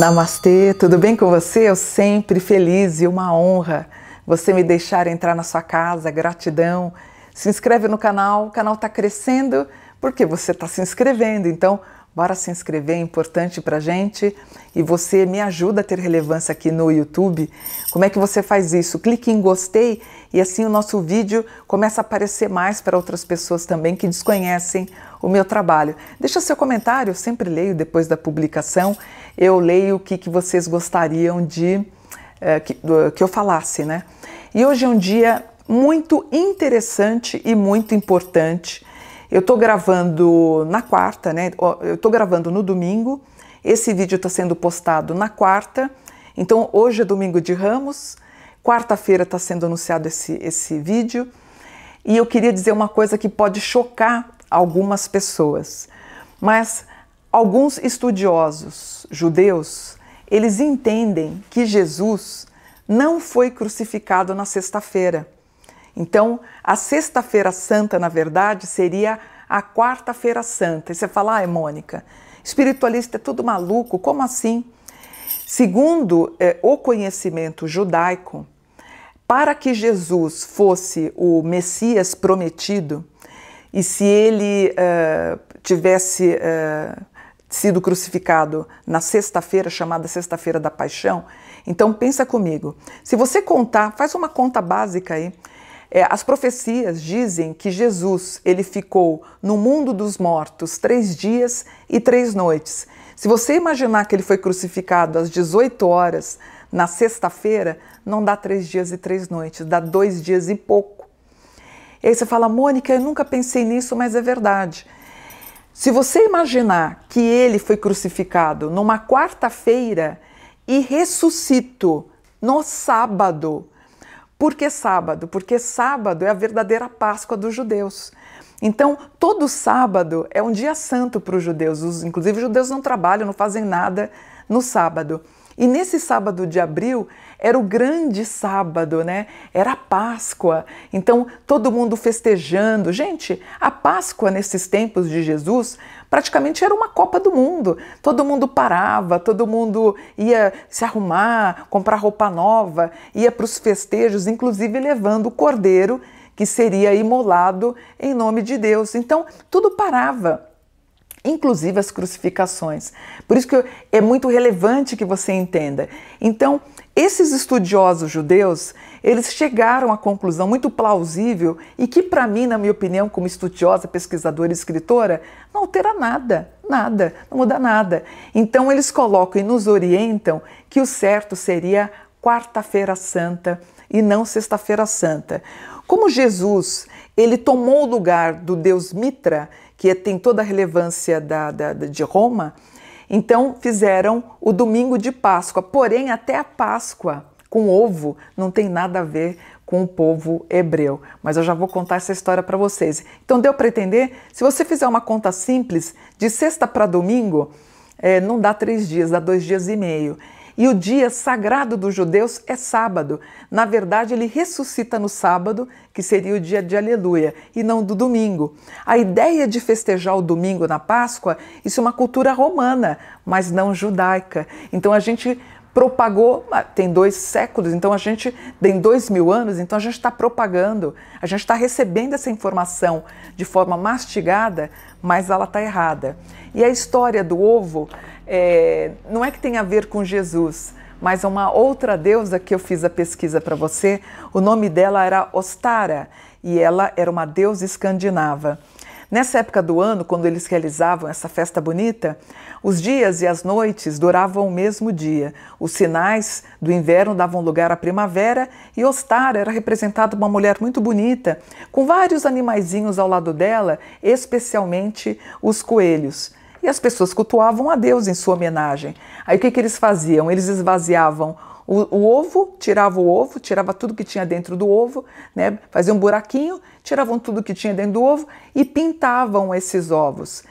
Namastê, tudo bem com você? Eu sempre feliz e uma honra você me deixar entrar na sua casa, gratidão. Se inscreve no canal, o canal está crescendo porque você está se inscrevendo, então Bora se inscrever, é importante para gente. E você me ajuda a ter relevância aqui no YouTube. Como é que você faz isso? Clique em gostei e assim o nosso vídeo começa a aparecer mais para outras pessoas também que desconhecem o meu trabalho. Deixa seu comentário, eu sempre leio depois da publicação. Eu leio o que, que vocês gostariam de é, que, que eu falasse, né? E hoje é um dia muito interessante e muito importante eu estou gravando na quarta, né? Eu estou gravando no domingo. Esse vídeo está sendo postado na quarta. Então hoje é domingo de Ramos. Quarta-feira está sendo anunciado esse, esse vídeo. E eu queria dizer uma coisa que pode chocar algumas pessoas, mas alguns estudiosos judeus eles entendem que Jesus não foi crucificado na sexta-feira. Então, a Sexta-feira Santa, na verdade, seria a Quarta-feira Santa. E você fala, ah, é Mônica, espiritualista é tudo maluco, como assim? Segundo é, o conhecimento judaico, para que Jesus fosse o Messias prometido e se ele é, tivesse é, sido crucificado na sexta-feira, chamada Sexta-feira da Paixão, então pensa comigo. Se você contar, faz uma conta básica aí. É, as profecias dizem que Jesus ele ficou no mundo dos mortos três dias e três noites. Se você imaginar que ele foi crucificado às 18 horas na sexta-feira, não dá três dias e três noites, dá dois dias e pouco. E aí você fala, Mônica, eu nunca pensei nisso, mas é verdade. Se você imaginar que ele foi crucificado numa quarta-feira e ressuscito no sábado, por que sábado? Porque sábado é a verdadeira Páscoa dos judeus. Então, todo sábado é um dia santo para os judeus. Os, inclusive, os judeus não trabalham, não fazem nada no sábado. E nesse sábado de abril era o grande sábado, né? Era a Páscoa. Então, todo mundo festejando. Gente, a Páscoa nesses tempos de Jesus praticamente era uma Copa do Mundo. Todo mundo parava, todo mundo ia se arrumar, comprar roupa nova, ia para os festejos, inclusive levando o cordeiro que seria imolado em nome de Deus. Então, tudo parava inclusive as crucificações. Por isso que é muito relevante que você entenda. Então, esses estudiosos judeus, eles chegaram à conclusão muito plausível e que para mim, na minha opinião, como estudiosa, pesquisadora e escritora, não altera nada, nada, não muda nada. Então eles colocam e nos orientam que o certo seria quarta-feira santa e não sexta-feira santa. Como Jesus, ele tomou o lugar do deus Mitra, que é, tem toda a relevância da, da, de Roma, então fizeram o domingo de Páscoa. Porém, até a Páscoa com ovo não tem nada a ver com o povo hebreu. Mas eu já vou contar essa história para vocês. Então, deu para entender? Se você fizer uma conta simples, de sexta para domingo, é, não dá três dias, dá dois dias e meio. E o dia sagrado dos judeus é sábado. Na verdade, ele ressuscita no sábado, que seria o dia de aleluia, e não do domingo. A ideia de festejar o domingo na Páscoa, isso é uma cultura romana, mas não judaica. Então a gente propagou, ah, tem dois séculos, então a gente tem dois mil anos, então a gente está propagando, a gente está recebendo essa informação de forma mastigada, mas ela está errada. E a história do ovo é, não é que tem a ver com Jesus, mas uma outra deusa que eu fiz a pesquisa para você, o nome dela era Ostara e ela era uma deusa escandinava. Nessa época do ano, quando eles realizavam essa festa bonita, os dias e as noites duravam o mesmo dia. Os sinais do inverno davam lugar à primavera e Ostara era representada uma mulher muito bonita, com vários animaizinhos ao lado dela, especialmente os coelhos e as pessoas cultuavam a Deus em sua homenagem. Aí o que, que eles faziam? Eles esvaziavam o, o, ovo, tiravam o ovo, tirava tudo que tinha dentro do ovo, né? fazia um buraquinho, tiravam tudo que tinha dentro do ovo e pintavam esses ovos.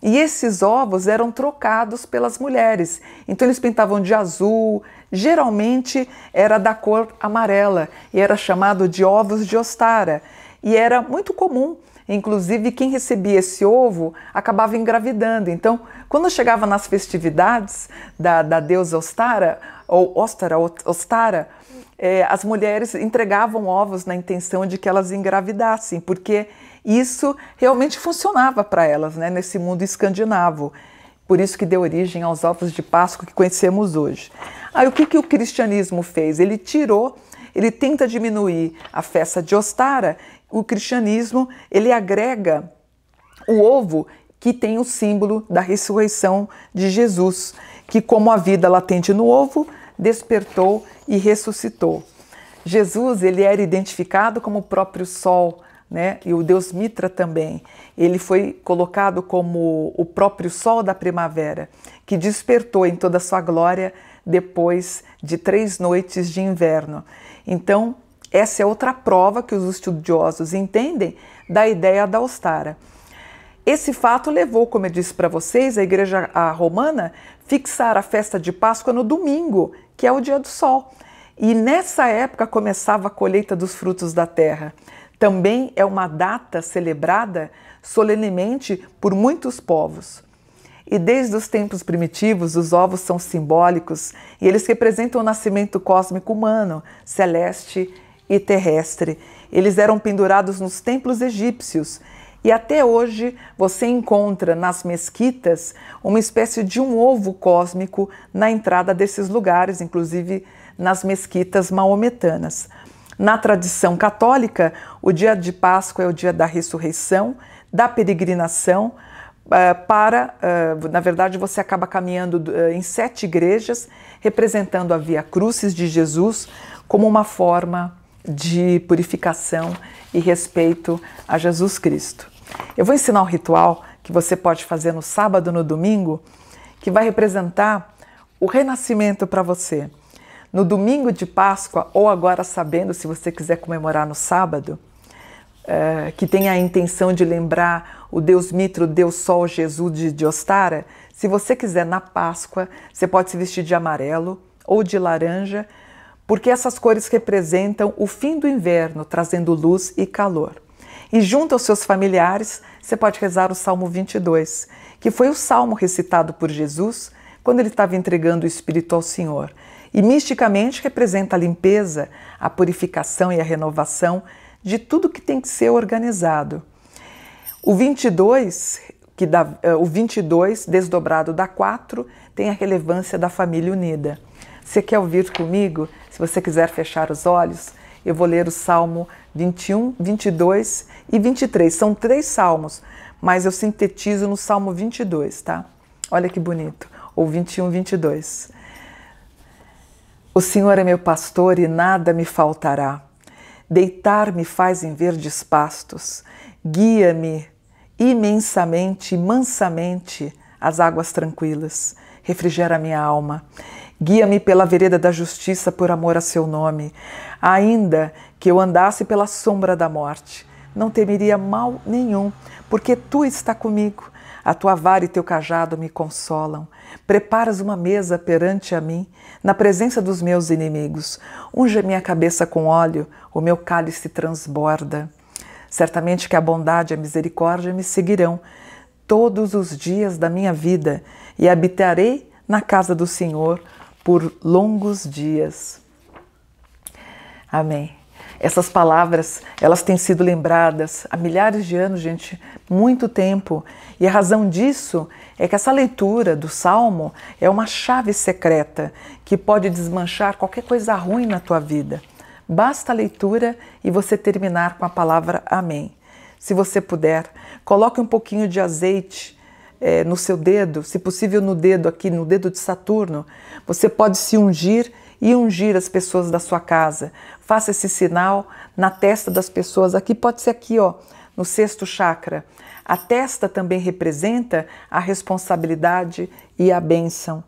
E esses ovos eram trocados pelas mulheres. Então eles pintavam de azul, geralmente era da cor amarela e era chamado de ovos de ostara. E era muito comum Inclusive, quem recebia esse ovo acabava engravidando. Então, quando chegava nas festividades da, da deusa Ostara, ou Ostara, Ostara é, as mulheres entregavam ovos na intenção de que elas engravidassem, porque isso realmente funcionava para elas, né, nesse mundo escandinavo. Por isso que deu origem aos ovos de Páscoa que conhecemos hoje. Aí o que, que o cristianismo fez? Ele tirou, ele tenta diminuir a festa de Ostara o cristianismo ele agrega o ovo que tem o símbolo da ressurreição de Jesus, que como a vida latente no ovo, despertou e ressuscitou. Jesus, ele era identificado como o próprio sol, né? E o deus Mitra também. Ele foi colocado como o próprio sol da primavera, que despertou em toda a sua glória depois de três noites de inverno. Então, essa é outra prova que os estudiosos entendem da ideia da austara. Esse fato levou, como eu disse para vocês, a Igreja Romana fixar a festa de Páscoa no domingo, que é o dia do sol. E nessa época começava a colheita dos frutos da terra. Também é uma data celebrada solenemente por muitos povos. E desde os tempos primitivos, os ovos são simbólicos e eles representam o nascimento cósmico humano, celeste e e terrestre. Eles eram pendurados nos templos egípcios e até hoje você encontra nas mesquitas uma espécie de um ovo cósmico na entrada desses lugares, inclusive nas mesquitas maometanas. Na tradição católica, o dia de Páscoa é o dia da ressurreição, da peregrinação, eh, para, eh, na verdade, você acaba caminhando eh, em sete igrejas, representando a Via Crucis de Jesus como uma forma de purificação e respeito a Jesus Cristo. Eu vou ensinar um ritual que você pode fazer no sábado, no domingo, que vai representar o renascimento para você. No domingo de Páscoa, ou agora sabendo, se você quiser comemorar no sábado, é, que tem a intenção de lembrar o Deus Mitro, Deus Sol, Jesus de Diostara, se você quiser na Páscoa, você pode se vestir de amarelo ou de laranja, porque essas cores representam o fim do inverno, trazendo luz e calor. E junto aos seus familiares, você pode rezar o Salmo 22, que foi o salmo recitado por Jesus quando ele estava entregando o Espírito ao Senhor. E misticamente representa a limpeza, a purificação e a renovação de tudo que tem que ser organizado. O 22, que dá, eh, o 22 desdobrado da 4, tem a relevância da família unida. Você quer ouvir comigo? Se você quiser fechar os olhos, eu vou ler o Salmo 21, 22 e 23. São três salmos, mas eu sintetizo no Salmo 22, tá? Olha que bonito. Ou 21, 22. O Senhor é meu pastor e nada me faltará. Deitar-me faz em verdes pastos. Guia-me imensamente, mansamente, às águas tranquilas. Refrigera minha alma Guia-me pela vereda da justiça por amor a seu nome. Ainda que eu andasse pela sombra da morte, não temeria mal nenhum, porque tu está comigo. A tua vara e teu cajado me consolam. Preparas uma mesa perante a mim, na presença dos meus inimigos. Unge minha cabeça com óleo, o meu cálice transborda. Certamente que a bondade e a misericórdia me seguirão todos os dias da minha vida e habitarei na casa do Senhor por longos dias. Amém. Essas palavras, elas têm sido lembradas há milhares de anos, gente, muito tempo. E a razão disso é que essa leitura do Salmo é uma chave secreta que pode desmanchar qualquer coisa ruim na tua vida. Basta a leitura e você terminar com a palavra Amém. Se você puder, coloque um pouquinho de azeite é, no seu dedo, se possível no dedo aqui, no dedo de Saturno, você pode se ungir e ungir as pessoas da sua casa. Faça esse sinal na testa das pessoas. Aqui pode ser aqui, ó, no sexto chakra. A testa também representa a responsabilidade e a bênção.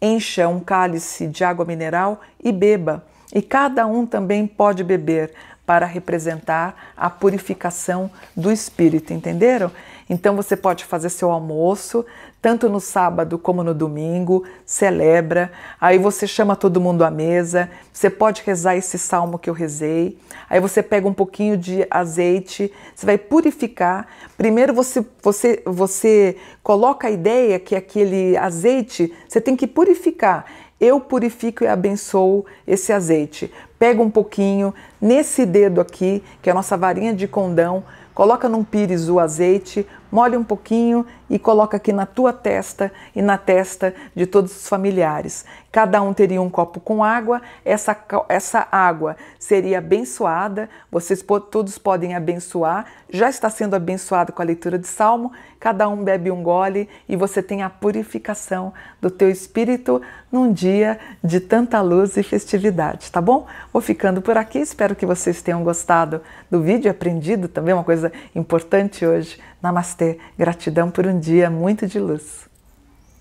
Encha um cálice de água mineral e beba. E cada um também pode beber para representar a purificação do espírito, entenderam? Então você pode fazer seu almoço, tanto no sábado como no domingo, celebra, aí você chama todo mundo à mesa, você pode rezar esse salmo que eu rezei, aí você pega um pouquinho de azeite, você vai purificar. Primeiro você, você, você coloca a ideia que aquele azeite você tem que purificar eu purifico e abençoo esse azeite. Pega um pouquinho nesse dedo aqui, que é a nossa varinha de condão, coloca num pires o azeite, molha um pouquinho e coloca aqui na tua testa e na testa de todos os familiares. Cada um teria um copo com água, essa, essa água seria abençoada, vocês todos podem abençoar, já está sendo abençoado com a leitura de salmo, cada um bebe um gole e você tem a purificação do teu espírito num dia de tanta luz e festividade, tá bom? Vou ficando por aqui, espero que vocês tenham gostado do vídeo, aprendido também, é uma coisa importante hoje Namastê, gratidão por um dia muito de luz.